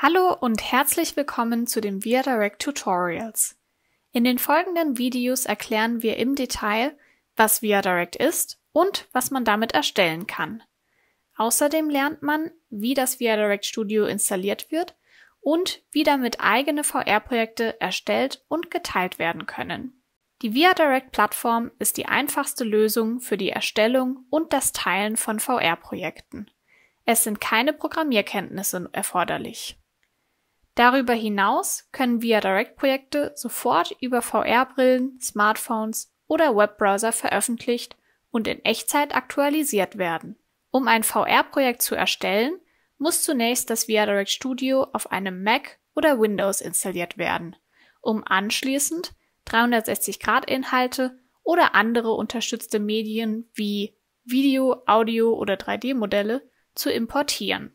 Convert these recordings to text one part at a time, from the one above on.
Hallo und herzlich willkommen zu den Via Tutorials. In den folgenden Videos erklären wir im Detail, was Via ist und was man damit erstellen kann. Außerdem lernt man, wie das Via Studio installiert wird und wie damit eigene VR-Projekte erstellt und geteilt werden können. Die Via Plattform ist die einfachste Lösung für die Erstellung und das Teilen von VR-Projekten. Es sind keine Programmierkenntnisse erforderlich. Darüber hinaus können Via Direct-Projekte sofort über VR-Brillen, Smartphones oder Webbrowser veröffentlicht und in Echtzeit aktualisiert werden. Um ein VR-Projekt zu erstellen, muss zunächst das VR Direct Studio auf einem Mac oder Windows installiert werden, um anschließend 360-Grad-Inhalte oder andere unterstützte Medien wie Video, Audio oder 3D-Modelle zu importieren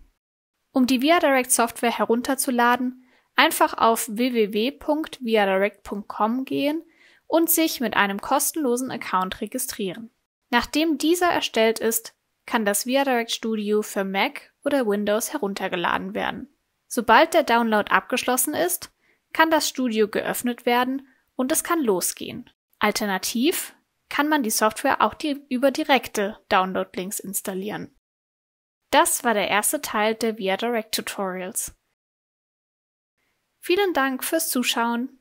um die ViaDirect Software herunterzuladen, einfach auf www.viadirect.com gehen und sich mit einem kostenlosen Account registrieren. Nachdem dieser erstellt ist, kann das ViaDirect Studio für Mac oder Windows heruntergeladen werden. Sobald der Download abgeschlossen ist, kann das Studio geöffnet werden und es kann losgehen. Alternativ kann man die Software auch die über direkte Download-Links installieren. Das war der erste Teil der ViaDirect Tutorials. Vielen Dank fürs Zuschauen.